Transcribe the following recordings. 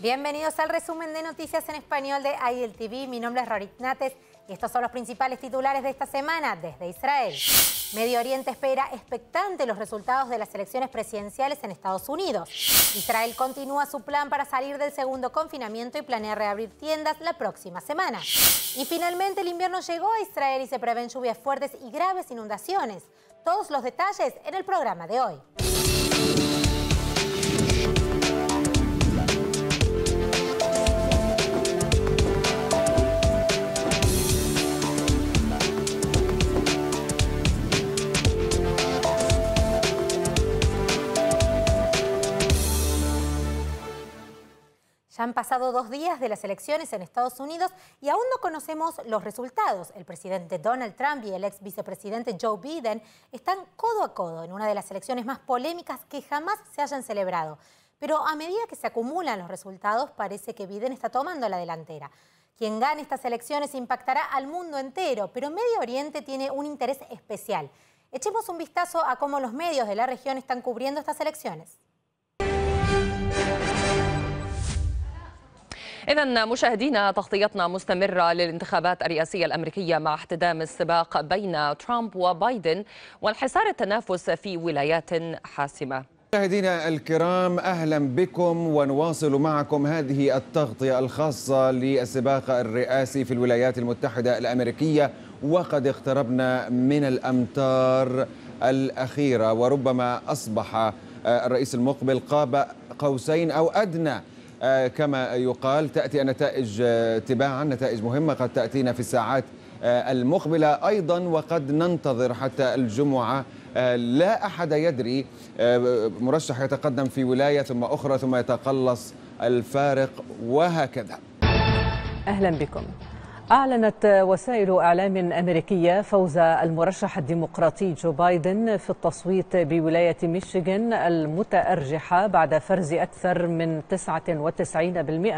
Bienvenidos al resumen de noticias en español de IEL TV. Mi nombre es Rory Nates y estos son los principales titulares de esta semana desde Israel. Medio Oriente espera expectante los resultados de las elecciones presidenciales en Estados Unidos. Israel continúa su plan para salir del segundo confinamiento y planea reabrir tiendas la próxima semana. Y finalmente el invierno llegó a Israel y se prevén lluvias fuertes y graves inundaciones. Todos los detalles en el programa de hoy. han pasado dos días de las elecciones en Estados Unidos y aún no conocemos los resultados. El presidente Donald Trump y el ex vicepresidente Joe Biden están codo a codo en una de las elecciones más polémicas que jamás se hayan celebrado. Pero a medida que se acumulan los resultados, parece que Biden está tomando la delantera. Quien gane estas elecciones impactará al mundo entero, pero Medio Oriente tiene un interés especial. Echemos un vistazo a cómo los medios de la región están cubriendo estas elecciones. إذا مشاهدينا تغطيتنا مستمرة للانتخابات الرئاسية الأمريكية مع احتدام السباق بين ترامب وبايدن وانحسار التنافس في ولايات حاسمة مشاهدينا الكرام اهلا بكم ونواصل معكم هذه التغطيه الخاصه للسباق الرئاسي في الولايات المتحده الامريكيه وقد اقتربنا من الامتار الاخيره وربما اصبح الرئيس المقبل قاب قوسين او ادنى آه، كما يقال تأتي النتائج آه، تباعا نتائج مهمة قد تأتينا في الساعات آه، المقبلة أيضا وقد ننتظر حتى الجمعة لا أحد يدري مرشح يتقدم في ولاية ثم أخرى ثم يتقلص الفارق وهكذا أهلا بكم أعلنت وسائل إعلام أمريكية فوز المرشح الديمقراطي جو بايدن في التصويت بولاية ميشيغان المتأرجحة بعد فرز أكثر من 99%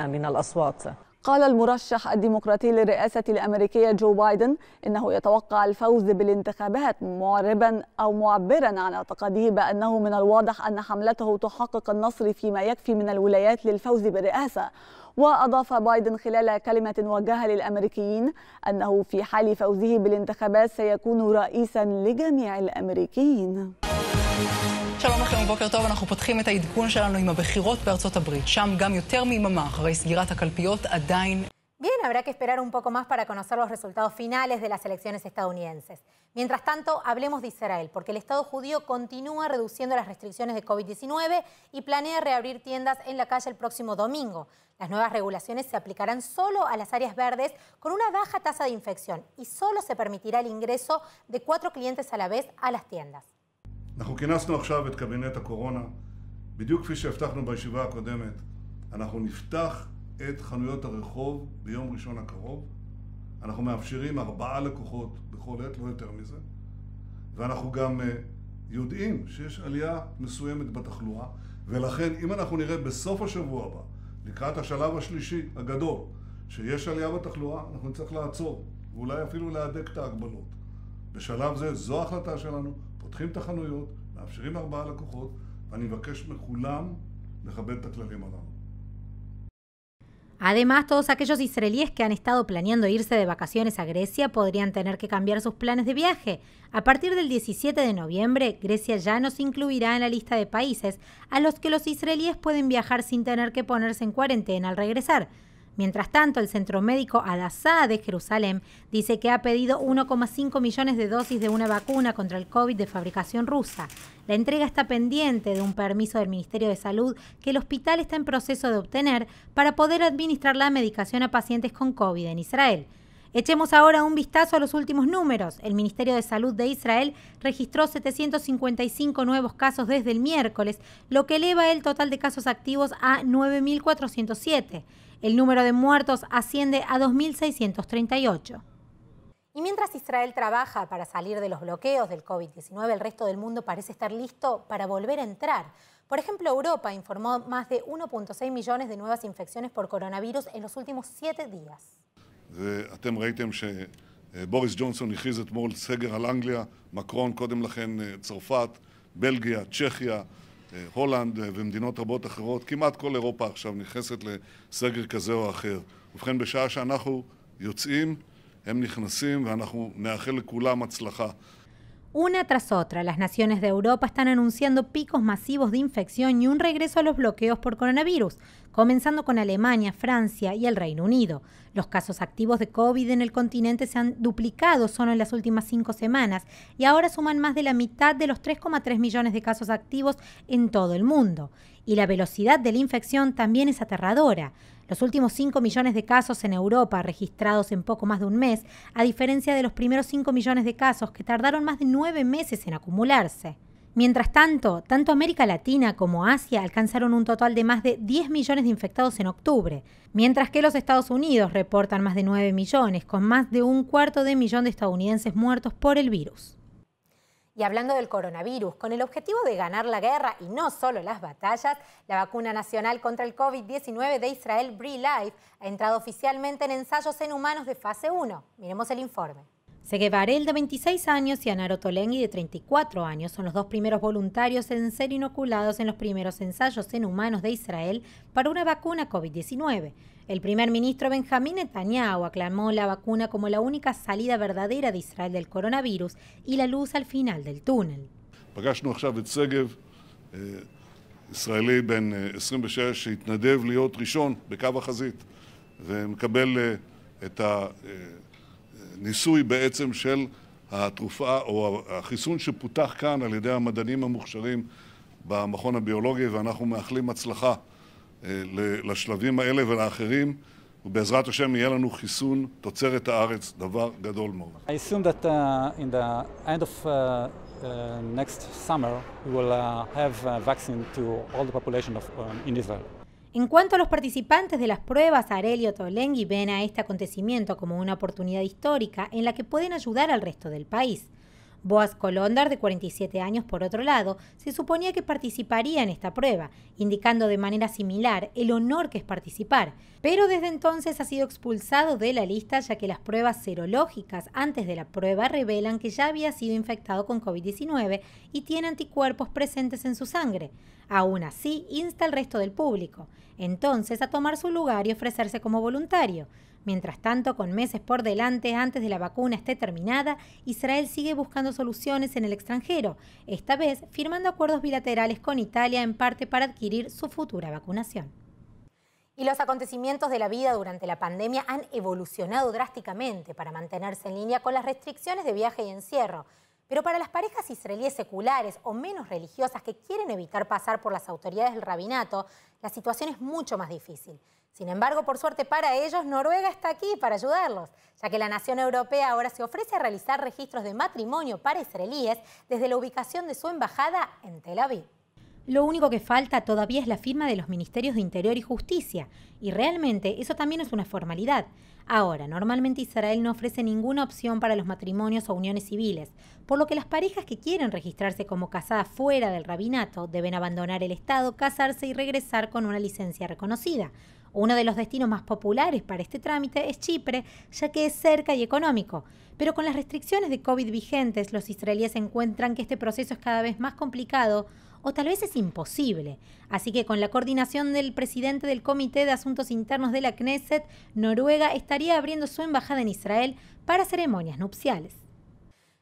من الأصوات قال المرشح الديمقراطي للرئاسة الأمريكية جو بايدن إنه يتوقع الفوز بالانتخابات معربا أو معبرا عن اعتقاده بأنه من الواضح أن حملته تحقق النصر فيما يكفي من الولايات للفوز بالرئاسة وأضاف بايدن خلال كلمة وجهها للأمريكيين أنه في حال فوزه بالانتخابات سيكون رئيسا لجميع الأمريكيين שלום לכם ובוקר טוב, אנחנו פותחים את העדכון שלנו עם הבחירות בארצות הברית. שם גם יותר מיממה אחרי סגירת הקלפיות עדיין Bien, habrá que esperar un poco más para conocer los resultados finales de las elecciones estadounidenses. Mientras tanto, hablemos de Israel, porque el Estado judío continúa reduciendo las restricciones de COVID-19 y planea reabrir tiendas en la calle el próximo domingo. Las nuevas regulaciones se aplicarán solo a las áreas verdes con una baja tasa de infección y solo se permitirá el ingreso de cuatro clientes a la vez a las tiendas. את חנויות הרחוב ביום ראשון הקרוב. אנחנו מאפשרים ארבעה לקוחות בכל עת, לא יותר מזה. ואנחנו גם אה, יודעים שיש עלייה מסוימת בתחלואה, ולכן אם אנחנו נראה בסוף השבוע הבא, לקראת השלב השלישי הגדול, שיש עלייה בתחלואה, אנחנו נצטרך לעצור, ואולי אפילו להדק את ההגבלות. בשלב זה, זו ההחלטה שלנו, פותחים את החנויות, מאפשרים ארבעה לקוחות, ואני מבקש מכולם לכבד את הכללים הללו. Además, todos aquellos israelíes que han estado planeando irse de vacaciones a Grecia podrían tener que cambiar sus planes de viaje. A partir del 17 de noviembre, Grecia ya nos incluirá en la lista de países a los que los israelíes pueden viajar sin tener que ponerse en cuarentena al regresar. Mientras tanto, el Centro Médico al de Jerusalén dice que ha pedido 1,5 millones de dosis de una vacuna contra el COVID de fabricación rusa. La entrega está pendiente de un permiso del Ministerio de Salud que el hospital está en proceso de obtener para poder administrar la medicación a pacientes con COVID en Israel. Echemos ahora un vistazo a los últimos números. El Ministerio de Salud de Israel registró 755 nuevos casos desde el miércoles, lo que eleva el total de casos activos a 9.407. El número de muertos asciende a 2.638. Y mientras Israel trabaja para salir de los bloqueos del COVID-19, el resto del mundo parece estar listo para volver a entrar. Por ejemplo, Europa informó más de 1.6 millones de nuevas infecciones por coronavirus en los últimos siete días. הולנד ומדינות רבות אחרות, כמעט כל אירופה עכשיו נכנסת לסגר כזה או אחר. ובכן, בשעה שאנחנו יוצאים, הם נכנסים ואנחנו נאחל לכולם הצלחה. Una tras otra, las naciones de Europa están anunciando picos masivos de infección y un regreso a los bloqueos por coronavirus. comenzando con Alemania, Francia y el Reino Unido. Los casos activos de COVID en el continente se han duplicado solo en las últimas cinco semanas y ahora suman más de la mitad de los 3,3 millones de casos activos en todo el mundo. Y la velocidad de la infección también es aterradora. Los últimos 5 millones de casos en Europa registrados en poco más de un mes, a diferencia de los primeros 5 millones de casos que tardaron más de 9 meses en acumularse. Mientras tanto, tanto América Latina como Asia alcanzaron un total de más de 10 millones de infectados en octubre, mientras que los Estados Unidos reportan más de 9 millones, con más de un cuarto de millón de estadounidenses muertos por el virus. Y hablando del coronavirus, con el objetivo de ganar la guerra y no solo las batallas, la vacuna nacional contra el COVID-19 de Israel, BRI Life, ha entrado oficialmente en ensayos en humanos de fase 1. Miremos el informe. Segue Varel, de 26 años, y Anaro Tolenghi, de 34 años, son los dos primeros voluntarios en ser inoculados en los primeros ensayos en humanos de Israel para una vacuna COVID-19. El primer ministro Benjamín Netanyahu aclamó la vacuna como la única salida verdadera de Israel del coronavirus y la luz al final del túnel. ניסוי בעצם של התרופה או החיסון שפותח כאן על ידי המדענים המוכשרים במכון הביולוגי ואנחנו מאחלים הצלחה אה, לשלבים האלה ולאחרים ובעזרת השם יהיה לנו חיסון תוצרת הארץ, דבר גדול מאוד. I assume that uh, in the end of uh, uh, next summer we will uh, have a uh, vaccine to all the population of, um, in Israel. En cuanto a los participantes de las pruebas, Arelio Tolenghi ven a este acontecimiento como una oportunidad histórica en la que pueden ayudar al resto del país. Boaz Colondar, de 47 años, por otro lado, se suponía que participaría en esta prueba, indicando de manera similar el honor que es participar, pero desde entonces ha sido expulsado de la lista ya que las pruebas serológicas antes de la prueba revelan que ya había sido infectado con COVID-19 y tiene anticuerpos presentes en su sangre. Aún así, insta al resto del público, entonces a tomar su lugar y ofrecerse como voluntario. Mientras tanto, con meses por delante antes de la vacuna esté terminada, Israel sigue buscando soluciones en el extranjero, esta vez firmando acuerdos bilaterales con Italia en parte para adquirir su futura vacunación. Y los acontecimientos de la vida durante la pandemia han evolucionado drásticamente para mantenerse en línea con las restricciones de viaje y encierro. Pero para las parejas israelíes seculares o menos religiosas que quieren evitar pasar por las autoridades del rabinato, la situación es mucho más difícil. Sin embargo, por suerte para ellos, Noruega está aquí para ayudarlos, ya que la nación europea ahora se ofrece a realizar registros de matrimonio para israelíes desde la ubicación de su embajada en Tel Aviv. Lo único que falta todavía es la firma de los Ministerios de Interior y Justicia, y realmente eso también es una formalidad. Ahora, normalmente Israel no ofrece ninguna opción para los matrimonios o uniones civiles, por lo que las parejas que quieren registrarse como casadas fuera del rabinato deben abandonar el Estado, casarse y regresar con una licencia reconocida. Uno de los destinos más populares para este trámite es Chipre, ya que es cerca y económico. Pero con las restricciones de COVID vigentes, los israelíes encuentran que este proceso es cada vez más complicado o tal vez es imposible. Así que con la coordinación del presidente del Comité de Asuntos Internos de la Knesset, Noruega estaría abriendo su embajada en Israel para ceremonias nupciales.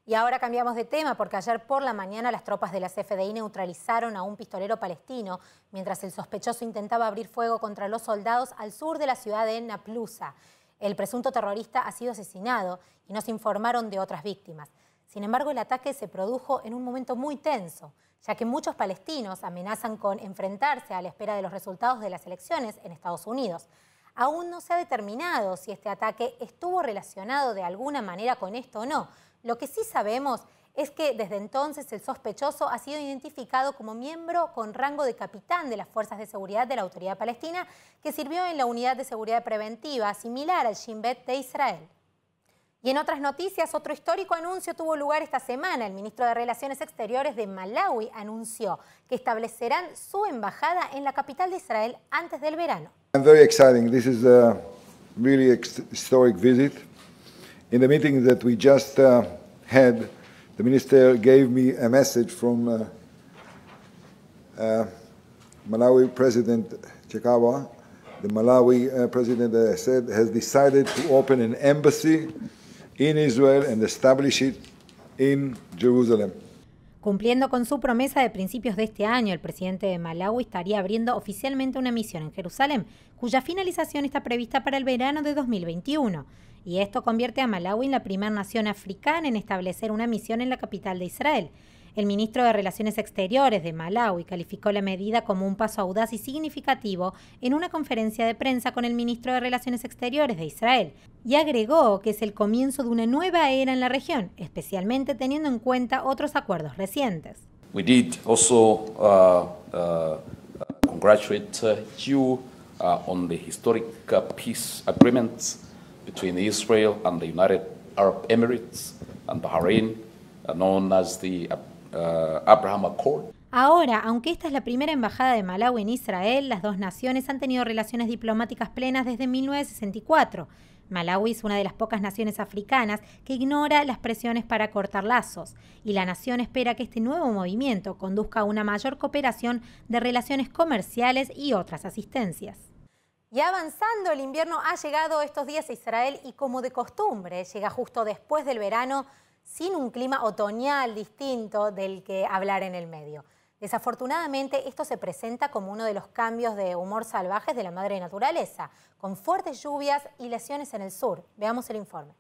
Y ahora cambiamos de tema porque ayer por la mañana las tropas de la CFDI neutralizaron a un pistolero palestino mientras el sospechoso intentaba abrir fuego contra los soldados al sur de la ciudad de Naplusa. El presunto terrorista ha sido asesinado y no se informaron de otras víctimas. Sin embargo, el ataque se produjo en un momento muy tenso, ya que muchos palestinos amenazan con enfrentarse a la espera de los resultados de las elecciones en Estados Unidos. Aún no se ha determinado si este ataque estuvo relacionado de alguna manera con esto o no, lo que sí sabemos es que desde entonces el sospechoso ha sido identificado como miembro con rango de capitán de las fuerzas de seguridad de la Autoridad Palestina, que sirvió en la unidad de seguridad preventiva, similar al Shin Bet de Israel. Y en otras noticias, otro histórico anuncio tuvo lugar esta semana. El ministro de Relaciones Exteriores de Malawi anunció que establecerán su embajada en la capital de Israel antes del verano. very exciting. This is a visit. In the meeting that we just uh, had, the minister gave me a message from uh, uh Malawi President Chikawa. The Malawi uh, president, as uh, I said, has decided to open an embassy in Israel and establish it in Jerusalem. Cumpliendo con su promesa de principios de este año, el presidente de Malawi estaría abriendo oficialmente una misión en Jerusalén, cuya finalización está prevista para el verano de 2021 y esto convierte a Malawi en la primera nación africana en establecer una misión en la capital de Israel. El ministro de Relaciones Exteriores de Malawi calificó la medida como un paso audaz y significativo en una conferencia de prensa con el ministro de Relaciones Exteriores de Israel y agregó que es el comienzo de una nueva era en la región, especialmente teniendo en cuenta otros acuerdos recientes. We did also uh, uh, congratulate you uh, on the historic uh, peace between Israel Abraham Accord. Ahora, aunque esta es la primera embajada de Malawi en Israel, las dos naciones han tenido relaciones diplomáticas plenas desde 1964. Malawi es una de las pocas naciones africanas que ignora las presiones para cortar lazos, y la nación espera que este nuevo movimiento conduzca a una mayor cooperación de relaciones comerciales y otras asistencias. Y avanzando, el invierno ha llegado estos días a Israel y como de costumbre, llega justo después del verano sin un clima otoñal distinto del que hablar en el medio. Desafortunadamente, esto se presenta como uno de los cambios de humor salvajes de la madre naturaleza, con fuertes lluvias y lesiones en el sur. Veamos el informe.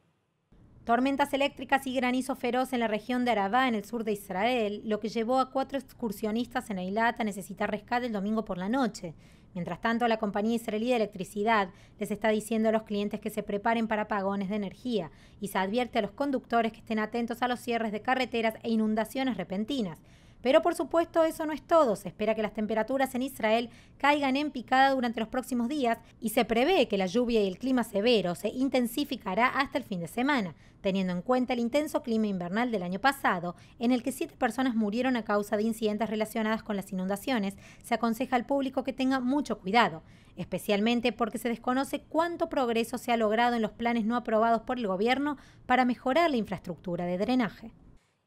Tormentas eléctricas y granizo feroz en la región de Arabá, en el sur de Israel, lo que llevó a cuatro excursionistas en Eilat a necesitar rescate el domingo por la noche. Mientras tanto, la compañía israelí de electricidad les está diciendo a los clientes que se preparen para apagones de energía y se advierte a los conductores que estén atentos a los cierres de carreteras e inundaciones repentinas. Pero por supuesto eso no es todo. Se espera que las temperaturas en Israel caigan en picada durante los próximos días y se prevé que la lluvia y el clima severo se intensificará hasta el fin de semana, teniendo en cuenta el intenso clima invernal del año pasado, en el que siete personas murieron a causa de incidentes relacionados con las inundaciones. Se aconseja al público que tenga mucho cuidado, especialmente porque se desconoce cuánto progreso se ha logrado en los planes no aprobados por el gobierno para mejorar la infraestructura de drenaje.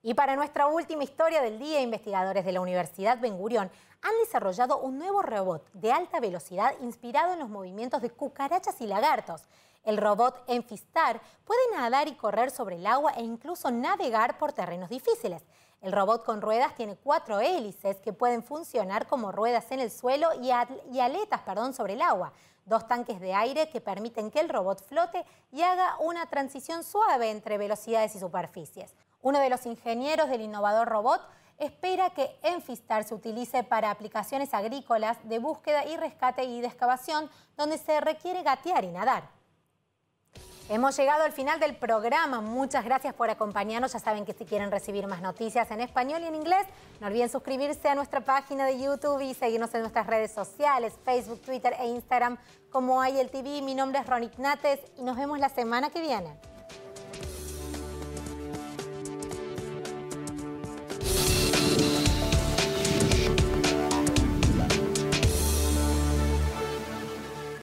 Y para nuestra última historia del día, investigadores de la Universidad Ben Gurión han desarrollado un nuevo robot de alta velocidad inspirado en los movimientos de cucarachas y lagartos. El robot Enfistar puede nadar y correr sobre el agua e incluso navegar por terrenos difíciles. El robot con ruedas tiene cuatro hélices que pueden funcionar como ruedas en el suelo y, aletas perdón, sobre el agua dos tanques de aire que permiten que el robot flote y haga una transición suave entre velocidades y superficies. Uno de los ingenieros del innovador robot espera que Enfistar se utilice para aplicaciones agrícolas de búsqueda y rescate y de excavación, donde se requiere gatear y nadar. Hemos llegado al final del programa. Muchas gracias por acompañarnos. Ya saben que si quieren recibir más noticias en español y en inglés, no olviden suscribirse a nuestra página de YouTube y seguirnos en nuestras redes sociales, Facebook, Twitter e Instagram como el TV. Mi nombre es Ronnie Nates y nos vemos la semana que viene.